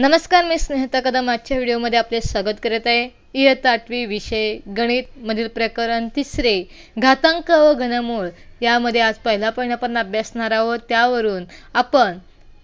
नमस्कार मी स्नेहता कदम आजच्या व्हिडिओमध्ये आपले स्वागत करत आहे इयत्ता आठवी विषय गणित मधील प्रकरण तिसरे घातांक व घनमूळ यामध्ये आज पहिला पॉईंट आपण अभ्यासणार आहोत त्यावरून आपण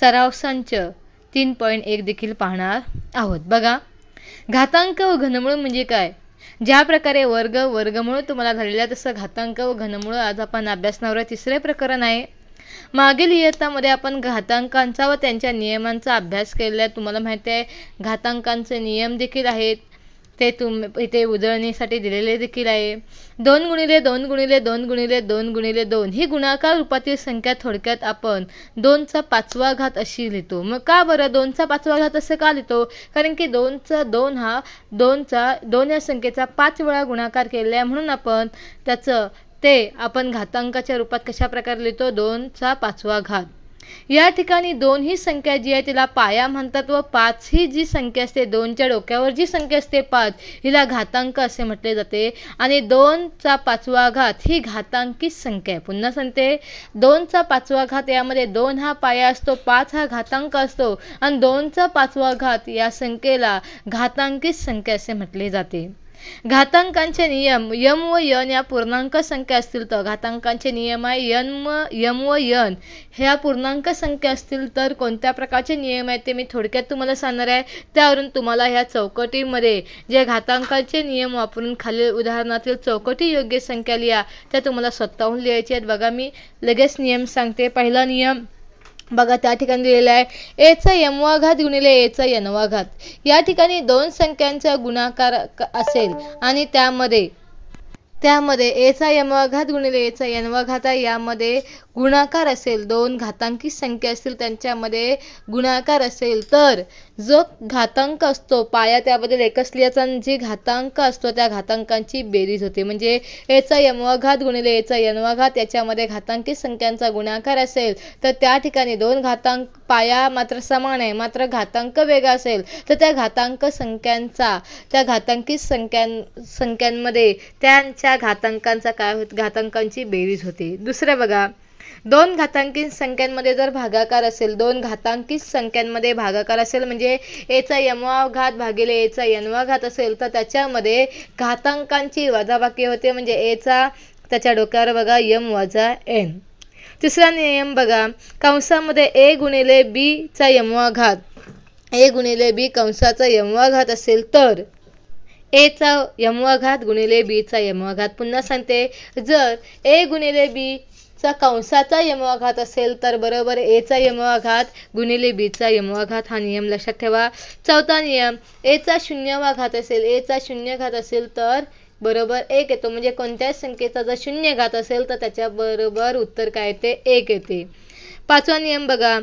सराव संच तीन पॉईंट एक देखील पाहणार आहोत बघा घातांक व घनमूळ म्हणजे काय ज्या प्रकारे वर्ग वर्गमूळ तुम्हाला झालेला तसं घातांक व घनमूळ आज आपण अभ्यासणार तिसरे प्रकरण आहे मागील इयत्तामध्ये आपण घातांकांचा व त्यांच्या नियमांचा अभ्यास केलेला आहे तुम्हाला माहिती आहे घातांकांचे नियम देखील आहेत ते तुम इथे उजळणीसाठी दिलेले देखील आहे दोन गुणिले दोन गुणिले दोन गुणिले दोन गुणिले दोन ही गुणाकार रूपातील संख्या थोडक्यात आपण दोनचा पाचवा घात अशी लिहितो मग का बरं दोनचा पाचवा घात असं का लिहितो कारण की दोनचा दोन हा दोनचा दोन या संख्येचा पाच वेळा गुणाकार केलेला आहे म्हणून आपण त्याचं ते आपण घातांकाच्या रूपात कशा प्रकारे लिहितो दोनचा पाचवा घात या ठिकाणी दोन ही संख्या जी आहे तिला पाया म्हणतात व पाच ही जी संख्या असते दोनच्या डोक्यावर जी संख्या असते पाच हिला घातांक असे म्हटले जाते आणि दोनचा पाचवा घात ही घातांकी संख्या आहे पुन्हा सांगते दोनचा पाचवा घात यामध्ये दोन हा पाया असतो पाच हा घातांक असतो आणि दोनचा पाचवा घात या संख्येला घातांकी संख्या असे म्हटले जाते घातांकांचे नियम यम व यन या पूर्णांक संख्या असतील तर घातांकांचे नियम आहे यम यम व यन ह्या पूर्णांक संख्या असतील तर कोणत्या प्रकारचे नियम आहेत ते मी थोडक्यात तुम्हाला सांगणार आहे त्यावरून तुम्हाला ह्या चौकटीमध्ये जे घातांकाचे नियम वापरून खालील उदाहरणातील चौकटी योग्य संख्या लिहा त्या तुम्हाला स्वतःहून लिहायची आहेत बघा मी लगेच नियम सांगते पहिला नियम बघा त्या ठिकाणी दिलेलं आहे एचा यमवा घात गुणिले एचा यनवा घात या ठिकाणी दोन संख्यांचा गुणाकार असेल आणि त्यामध्ये त्यामध्ये एचा यमाघात गुणिले एचा यनवाघाता यामध्ये गुणाकार असेल दोन घातांकी संख्या असतील त्यांच्यामध्ये गुणाकार असेल तर जो घातांक असतो पाया त्याबद्दल एकसल्याचा जे घातांक असतो त्या घातांकांची बेरीज होते म्हणजे एचा घात गुणिले एचा घात याच्यामध्ये घातांकी संख्यांचा गुणाकार असेल तर त्या ठिकाणी दोन घातांक पाया मात्र समान आहे मात्र घातांक वेगळा असेल तर त्या घातांक संख्यांचा त्या घातांकी संख्यां संख्यांमध्ये त्यांच्या घातांकांचा काय होत घातांकांची बेरीज होते दुसरं बघा दोन घातांकी संख्यांमध्ये जर भागाकार असेल दोन घातांकी संख्यांमध्ये भागाकार असेल म्हणजे एचा यमवा घात भागिले एचा यनवा घात असेल तर त्याच्यामध्ये घातांकांची वजाबाकी होते म्हणजे एचा त्याच्या डोक्यावर बघा यम वजा एन तिसरा नियम बघा कंसामध्ये ए गुणिले बी चा यमवा घात ए गुणिले बी कंसाचा यमवा घात असेल तर एचा चा यमवा घात गुणिले बी चा यमवा घात पुन्हा सांगते जर ए गुणिले बी चा कंसाचा यमवा घात असेल तर बरोबर एचा चा यमवा घात गुणिले बी चा यमवा घात हा नियम लक्षात ठेवा चौथा नियम ए चा शून्यवा घात असेल ए चा शून्य घात असेल तर बरोबर एक येतो म्हणजे कोणत्याच संख्येचा जर शून्य घात असेल तर त्याच्याबरोबर उत्तर काय येते एक येते पाचवा नियम बघा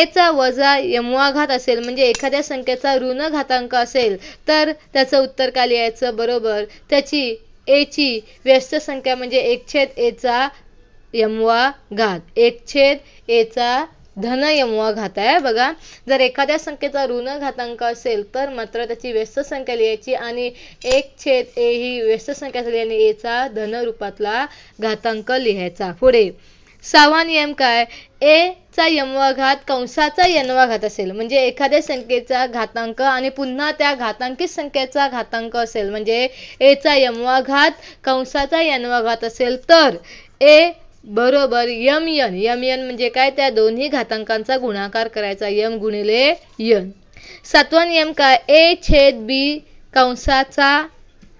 एचा वजा यमवा घात असेल म्हणजे एखाद्या संख्येचा ऋण घातांक असेल तर त्याचं उत्तर काय लिहायचं बरोबर त्याची एची व्यस्त संख्या म्हणजे एक छेद एचा यमवा घात एक छेद एचा धनयमवा घात आहे बघा जर एखाद्या संख्येचा ऋण घातांक असेल तर मात्र त्याची व्यस्त संख्या लिहायची आणि एक छेद ए ही व्यस्त संख्या झाली आणि एचा धन रूपातला घातांक लिहायचा पुढे सहावा नियम काय ए चा यमवा घात कंसाचा यनवा घात असेल म्हणजे एखाद्या संख्येचा घातांक आणि पुन्हा त्या घातांकित संख्येचा घातांक असेल म्हणजे एचा यमवा घात कंसाचा यनवा घात असेल तर ए बरोबर यम यन यम यन म्हणजे काय त्या दोन्ही घातांकांचा गुणाकार करायचा यम गुणिले यन सातवा यम काय ए छेद बी कंसाचा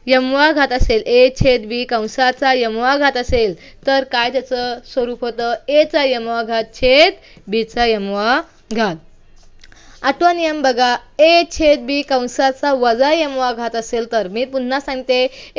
यमवा घात असेल ए छेद बी कंसाचा यमवा घात असेल तर काय त्याचं स्वरूप होतं एचा यमवा घात छेद बीचा यमवा घात आठवा नियम बघा ए छेद बी कंसाचा वजा यमवा घात असेल तर मी पुन्हा सांगते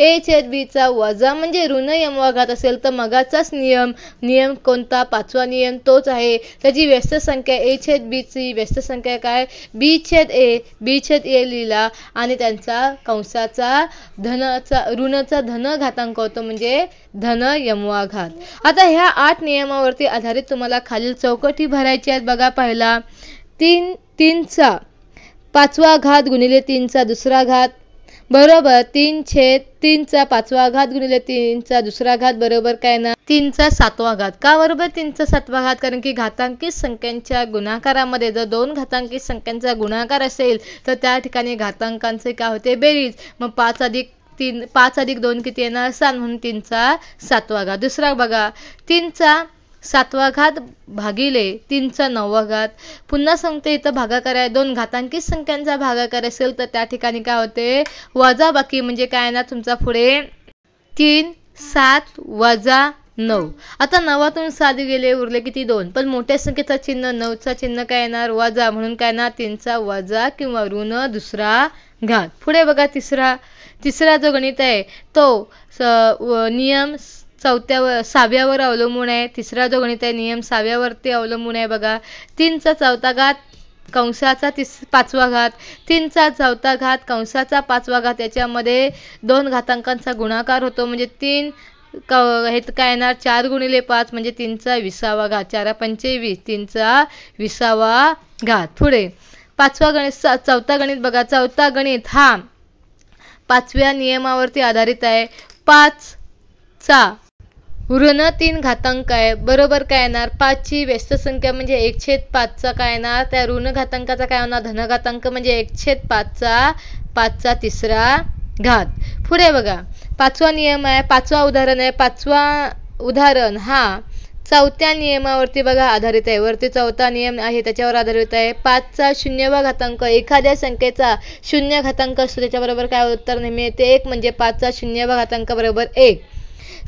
ए छेद बीचा वजा म्हणजे ऋण यमवा घात असेल तर मगाचाच नियम नियम कोणता पाचवा नियम तोच आहे त्याची व्यस्त संख्या ए छेद ची व्यस्त संख्या काय बी छेद ए बी छेद ए लिहिला आणि त्यांचा कंसाचा धनचा ऋणाचा धन घातांक होतो म्हणजे धन यमवा घात आता ह्या आठ नियमावरती आधारित तुम्हाला खालील चौकटी भरायची आहेत बघा पहिला तीन तीनचा पाचवा घात गुणिले तीनचा दुसरा घात बरोबर तीन छेद तीनचा पाचवा घात गुणिले तीनचा दुसरा घात बरोबर काय ना तीनचा सातवा घात का बरोबर तीनचा सातवा घात कारण की घातांकी संख्यांच्या गुणाकारामध्ये जर दोन घातांकी संख्यांचा गुणाकार असेल तर त्या ठिकाणी घातांकांचे काय होते बेरीज मग पाच अधिक तीन पाच अधिक दोन किती येणार असाल म्हणून तीनचा सातवा घात दुसरा बघा तीनचा सातवा घात भागिले तीनचा नववा घात पुन्हा सांगते इथं भागाकार आहे दोन घातांकी संख्यांचा भागाकार असेल तर त्या ठिकाणी काय होते वजा बाकी म्हणजे काय ना तुमचा पुढे तीन सात वजा नऊ आता नवातून सात गेले उरले किती दोन पण मोठ्या संख्येचा चिन्ह नऊचा चिन्ह काय येणार वजा म्हणून काय ना तीनचा वजा किंवा ऋण दुसरा घात पुढे बघा तिसरा तिसरा जो गणित आहे तो नियम चौथ्यावर साव्यावर अवलंबून आहे तिसरा जो गणित आहे नियम साव्यावरती अवलंबून आहे बघा तीनचा चौथा घात कंसाचा तिस पाचवा घात तीनचा चौथा घात कंसाचा पाचवा घात याच्यामध्ये दोन घातांकांचा गुणाकार होतो म्हणजे तीन क हे काय येणार चार गुणिले पाच म्हणजे तीनचा विसावा घात चारा पंचेवीस तीनचा विसावा घात पुढे पाचवा गणित चौथा गणित बघा चौथा गणित हा पाचव्या नियमावरती आधारित आहे पाच चा ऋण तीन घातांक आहे बरोबर काय येणार पाचची व्यस्त संख्या म्हणजे एक छेद पाचचा काय येणार त्या ऋण घातांकाचा काय होणार धनघातांक म्हणजे एक छेद पाचचा पाचचा तिसरा घात पुढे बघा पाचवा नियम आहे पाचवा उदाहरण आहे पाचवा उदाहरण हा चौथ्या नियमावरती बघा आधारित आहे वरती चौथा नियम आहे त्याच्यावर आधारित आहे पाचचा शून्यवा घातांक एखाद्या संख्येचा शून्य घातांक असतो त्याच्याबरोबर काय उत्तर नेहमी येते एक म्हणजे पाचचा शून्यवा घातांक बरोबर एक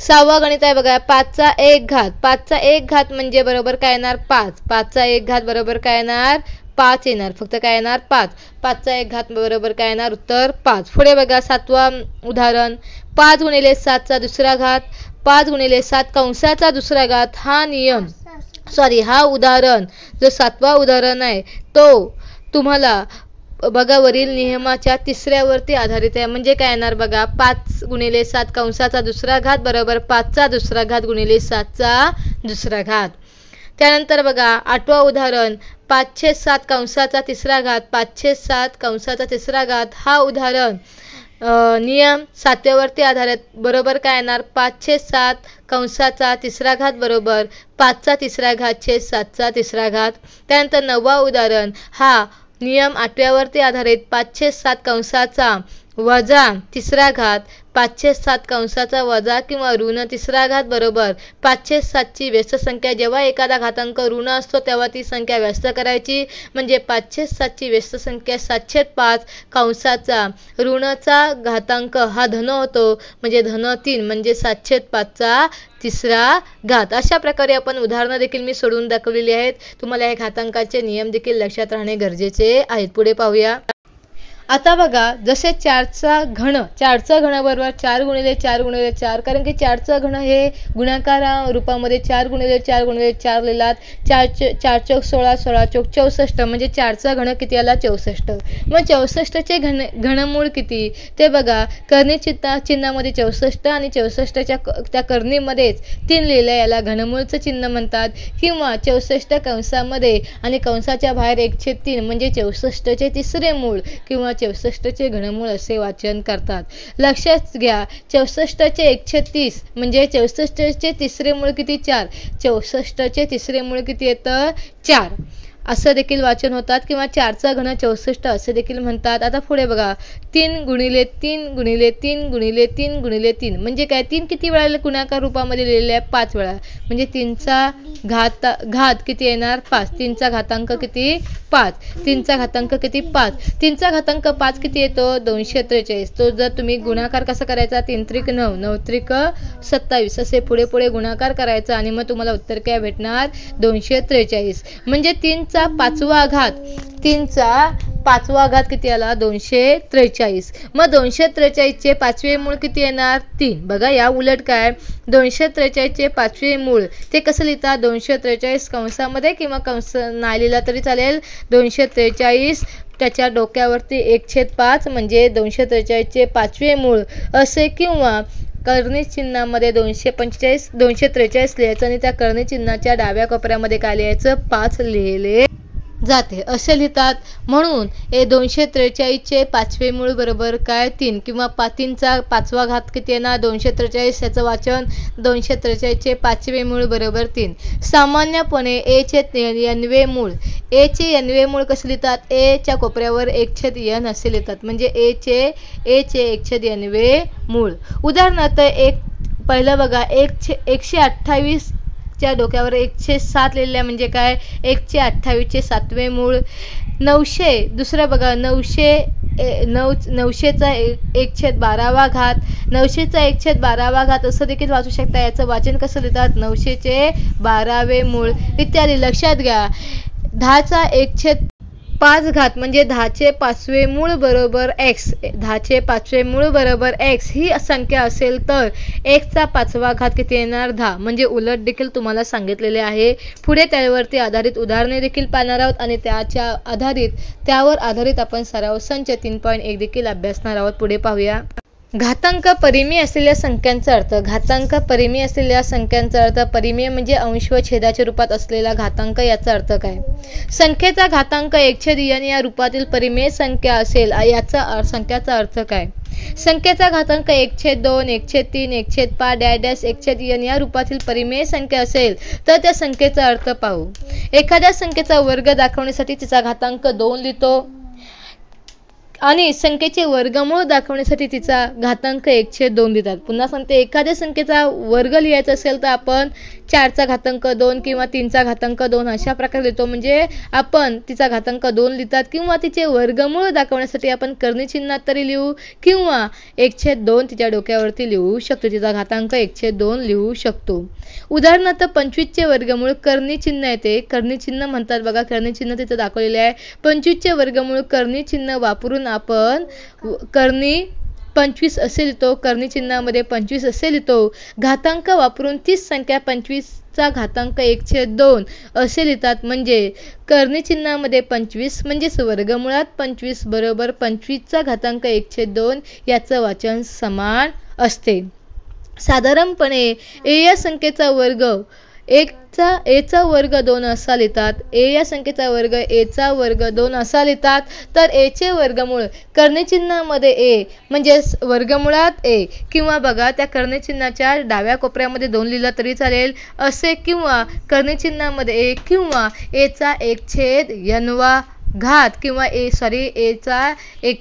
सहावा गणित आहे बघा पाचचा एक घात पाचचा एक घात म्हणजे बरोबर काय येणार पाच पाचचा एक घात बरोबर काय येणार पाच येणार फक्त काय येणार पाच पाचचा एक घात बरोबर काय येणार उत्तर पाच पुढे बघा सातवा उदाहरण पाच गुणिले सातचा दुसरा घात पाच गुणिले सात कंसाचा दुसरा घात हा नियम सॉरी हा उदाहरण जो सातवा उदाहरण आहे तो तुम्हाला बघावरील नियमाच्या तिसऱ्यावरती आधारित आहे म्हणजे काय येणार बघा पाच गुणिले सात कंसाचा दुसरा घात बरोबर पाचचा दुसरा घात गुणिले सातचा दुसरा घात त्यानंतर बघा आठवा उदाहरण पाचशे सात कंसाचा तिसरा घात पाचशे सात कंसाचा तिसरा घात हा उदाहरण नियम सातव्यावरती आधारित बरोबर काय येणार पाचशे सात कंसाचा तिसरा घात बरोबर पाचचा तिसरा घात छे सातचा तिसरा घात त्यानंतर नववा उदाहरण हा नियम आठव्यावरती आधारित पाचशे सात कंसाचा वजा तिसरा घात पाचशे सात कंसाचा वजा किंवा ऋण तिसरा घात बरोबर पाचशे सातची व्यस्त संख्या जेव्हा एखादा घातांक ऋण असतो तेव्हा ती संख्या व्यस्त करायची म्हणजे पाचशे सातची व्यस्त संख्या सातशे पाच कंसाचा ऋणचा घातांक हा धन होतो म्हणजे धन तीन म्हणजे सातशे पाचचा तिसरा घात अशा प्रकारे आपण उदाहरणं देखील मी सोडून दाखवलेली आहेत तुम्हाला हे घातांकाचे नियम देखील लक्षात राहणे गरजेचे आहेत पुढे पाहूया आता बघा जसे चारचा घन चारचा घणाबरोबर चार गुणिले चार गुणिले चार कारण की चारचा घन हे गुणाकार रूपामध्ये चार गुणिले चार गुणिले चार लिहिलात चार चो चार चौक सोळा सोळा चौक चौसष्ट म्हणजे चारचा घन किती आला चौसष्ट मग चौसष्टचे घन घनमूळ किती ते बघा कर्णी चित्ता चिन्हामध्ये चौसष्ट आणि चौसष्टच्या त्या करणीमध्येच तीन लिहिलं याला घनमूळचं चिन्ह म्हणतात किंवा चौसष्ट कंसामध्ये आणि कंसाच्या बाहेर एकशे तीन म्हणजे चौसष्टचे तिसरे मूळ किंवा चौसष्टचे घनमूळ असे वाचन करतात लक्षात घ्या चौसष्टचे एकशे तीस म्हणजे चौसष्टचे तिसरे मूळ किती चार चौसष्टचे तिसरे मूळ किती येतं चार असं देखील वाचन होतात किंवा चारचा घन चौसष्ट असे देखील म्हणतात आता पुढे बघा तीन गुणिले तीन गुणिले तीन गुणिले तीन गुणिले तीन म्हणजे काय तीन किती वेळा गुणाकार रूपामध्ये लिहिलेले आहे पाच वेळा म्हणजे तीनचा घात घात किती येणार पाच तीनचा घातांक किती पाच तीनचा घातांक किती पाच तीनचा घातांक पाच किती येतो दोनशे त्रेचाळीस तो जर तुम्ही गुणाकार कसा करायचा तीन त्रिक नऊ नऊ त्रिक सत्तावीस असे पुढे पुढे गुणाकार करायचा आणि मग तुम्हाला उत्तर काय भेटणार दोनशे त्रेचाळीस म्हणजे तीनचा तीनचा पाचवा घात तीनचा पाचवा घात किती आला दोनशे त्रेचाळीस मग दोनशे त्रेचाळीसचे पाचवे मूळ किती येणार तीन बघा या उलट काय दोनशे त्रेचाळीसचे पाचवे मूळ ते कसं लिहितात दोनशे त्रेचाळीस कंसामध्ये किंवा कंस नाही लिहिला तरी चालेल दोनशे त्रेचाळीस त्याच्या डोक्यावरती एकशे पाच म्हणजे दोनशे त्रेचाळीसचे पाचवे मूळ असे किंवा चिन्हा चिन्हामध्ये दोनशे पंचेचाळीस दोनशे त्रेचाळीस लिहायचं आणि त्या कर्णी चिन्हाच्या डाव्या कोपऱ्यामध्ये काय लिहायचं पाच लिहिले जाते असे लिहितात म्हणून हे दोनशे त्रेचाळीसचे पाचवे मूळ बरोबर काय तीन किंवा पातींचा पाचवा घात किती येणार दोनशे त्रेचाळीस याचं वाचन दोनशे त्रेचाळीसचे पाचवे मूळ बरोबर तीन सामान्यपणे एचे एनवे मूळ ए एचे एनवे मूळ कसे लिहितात एच्या कोपऱ्यावर एकछेद यन असे लिहितात म्हणजे एचे एक एकछेद एनवे मूळ उदाहरणार्थ एक पहिलं बघा एक छे एकशे अठ्ठावीस च्या डोक्यावर एकशे सात लिहिले म्हणजे काय एकशे अठ्ठावीसचे सातवे मूळ नऊशे दुसरं बघा नऊशे नऊ नऊशेचा एक छेद बारावा घात नऊशेचा छेद बारावा घात असं देखील वाचू शकता याचं वाचन कसं लिहितात नऊशेचे बारावे मूळ इत्यादी लक्षात घ्या दहाचा छेद पाच घात म्हणजे दहाचे पाचवे मूळ बरोबर एक्स दहाचे पाचवे मूळ बरोबर एक्स ही संख्या असेल तर एक्सचा पाचवा घात किती येणार दहा म्हणजे उलट देखील तुम्हाला सांगितलेले आहे पुढे त्यावरती आधारित उदाहरणे देखील पाहणार आहोत आणि त्याच्या आधारित त्यावर आधारित आपण सराव संच तीन पॉईंट एक देखील अभ्यासणार आहोत पुढे पाहूया घातांक परिमेय असलेल्या संख्यांचा अर्थ घातांक परिमेय असलेल्या संख्यांचा अर्थ परिमेय म्हणजे अंश व छेदाच्या रूपात असलेला घातांक याचा अर्थ काय संख्येचा घातांक छेद यन या रूपातील परिमेय संख्या असेल याचा संख्याचा अर्थ काय संख्येचा घातांक छेद दोन छेद तीन छेद पाच डॅडॅस छेद यन या रूपातील परिमेय संख्या असेल तर त्या संख्येचा अर्थ पाहू एखाद्या संख्येचा वर्ग दाखवण्यासाठी तिचा घातांक दोन लिहितो आणि संख्येचे वर्गमूळ दाखवण्यासाठी तिचा घातांक एकशे दोन देतात पुन्हा सांगते एखाद्या संख्येचा वर्ग लिहायचा असेल तर आपण चारचा घातांक दोन किंवा तीनचा घातांक दोन अशा प्रकारे लिहितो म्हणजे आपण तिचा घातांक दोन लिहितात किंवा तिचे वर्गमूळ दाखवण्यासाठी आपण करणी चिन्हात तरी लिहू किंवा एकशे दोन तिच्या डोक्यावरती लिहू शकतो तिचा घातांक एकशे दोन लिहू शकतो उदाहरणार्थ पंचवीसचे वर्गमूळ करणी चिन्ह येते करणी चिन्ह म्हणतात बघा करणी चिन्ह तिथे दाखवलेले आहे पंचवीसचे वर्गमूळ करणी चिन्ह वापरून आपण करणी पंचवीस असे लिहितो करणी चिन्हामध्ये पंचवीस असे लिहितो घातांक वापरून तीच संख्या पंचवीसचा घातांक एकशे दोन असे लिहितात म्हणजे करणी चिन्हामध्ये पंचवीस म्हणजेच वर्गमुळात पंचवीस बरोबर पंचवीसचा घातांक एकशे दोन याचं वाचन समान असते साधारणपणे ए या संख्येचा वर्ग एकचा एचा वर्ग दोन असा लिहितात ए या संख्येचा वर्ग एचा वर्ग दोन असा लिहितात तर एचे वर्गमूळ कर्णचिन्हामध्ये ए म्हणजेच वर्गमुळात ए किंवा बघा त्या कर्णचिन्हाच्या डाव्या कोपऱ्यामध्ये दोन लिहिला तरी चालेल असे किंवा कर्णचिन्हामध्ये ए किंवा एचा एक छेद यनवा घात किंवा ए सॉरी एचा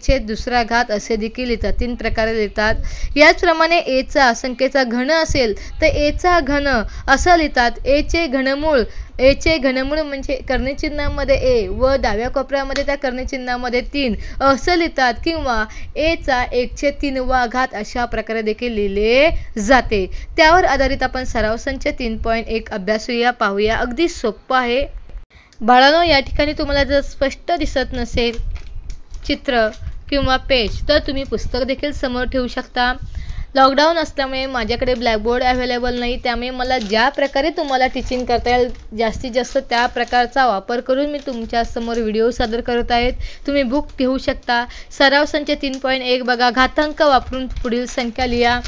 छेद दुसरा घात असे देखील लिहितात तीन प्रकारे लिहितात याचप्रमाणे एचा संख्येचा घन असेल तर एचा घन असं लिहितात एचे घनमूळ एचे घनमूळ म्हणजे कर्णचिन्हामध्ये ए व डाव्या कोपऱ्यामध्ये त्या कर्णचिन्हामध्ये तीन असं लिहितात किंवा एचा एकशे तीन वा घात अशा प्रकारे देखील लिहिले जाते त्यावर आधारित आपण सराव संच तीन पॉईंट एक अभ्यासूया पाहूया अगदी सोपं आहे बाळानो या ठिकाणी तुम्हाला जर स्पष्ट दिसत नसेल चित्र किंवा पेज तर तुम्ही पुस्तक देखील समोर ठेवू शकता लॉकडाऊन असल्यामुळे माझ्याकडे ब्लॅकबोर्ड अवेलेबल नाही त्यामुळे मला ज्या प्रकारे तुम्हाला टीचिंग करता येईल जास्तीत जास्त त्या प्रकारचा वापर करून मी तुमच्यासमोर व्हिडिओ सादर करत आहेत तुम्ही बुक घेऊ शकता सराव संच तीन पॉईंट एक बघा घातांक वापरून पुढील संख्या लिहा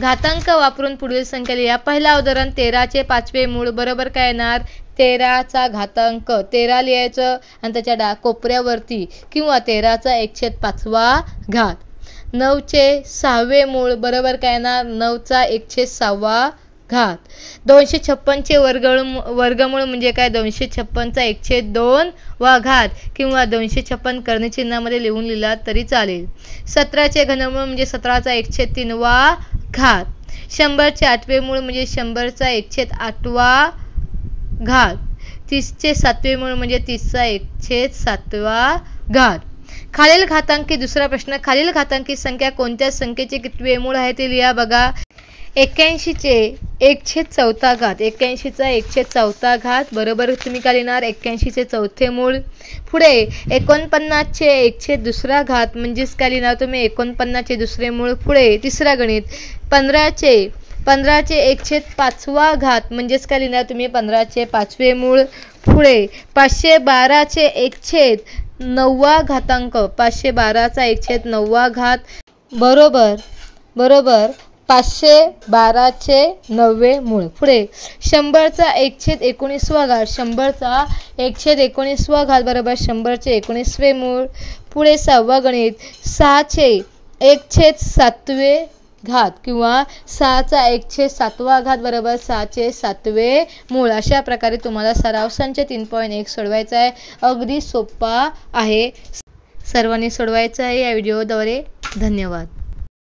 घातांक वापरून पुढील संख्या लिहा पहिला उदाहरण तेराचे पाचवे मूळ बरोबर काय येणार तेराचा घातांक तेरा लिहायचं आणि त्याच्या डा कोपऱ्यावरती किंवा तेराचा एकशे पाचवा घात नऊचे सहावे मूळ बरोबर काय ना नऊचा एकशे सहावा घात दोनशे छप्पनचे वर्ग वर्गमूळ म्हणजे काय दोनशे छप्पनचा एकशे दोन वा घात किंवा दोनशे छप्पन कर्णचिन्हामध्ये लिहून लिहिला तरी चालेल सतराचे घनमूळ म्हणजे सतराचा एकशे तीन वा घात शंभरचे आठवे मूळ म्हणजे शंभरचा एकशे आठवा घात तीसचे सातवे मूळ म्हणजे तीसचा एकशे सातवा घात खालील घातांकी दुसरा प्रश्न खालील घातांकी संख्या कोणत्या संख्येचे कितवे मूळ आहे ते लिहा बघा एक्क्याऐंशीचे छेद चौथा घात एक्क्याऐंशीचा एकशे चौथा घात बरोबर तुम्ही काय लिहिणार एक्क्याऐंशीचे चौथे मूळ पुढे एकोणपन्नासचे छेद दुसरा घात म्हणजेच काय लिहिणार तुम्ही एकोणपन्नासचे दुसरे मूळ पुढे तिसरा गणित पंधराचे पंधराचे एकशे पाचवा घात म्हणजेच काय लिहिणार तुम्ही पंधराचे पाचवे मूळ पुढे पाचशे बाराचे एकशेद नववा घातांक पाचशे बाराचा एकशेत नववा घात बरोबर बरोबर पाचशे बाराचे नववे मूळ पुढे शंभरचा एकशेद एकोणीसवा घात शंभरचा एकशेत एकोणीसवा घात बरोबर शंभरचे एकोणीसवे मूळ पुढे सहावा गणित सहाचे एकशेद सातवे घात किंवा सहाचा एकशे सातवा घात बरोबर सहाचे सातवे मूळ अशा प्रकारे तुम्हाला सराव संच तीन पॉईंट एक सोडवायचा आहे अगदी सोपा आहे सर्वांनी सोडवायचा आहे या व्हिडिओद्वारे धन्यवाद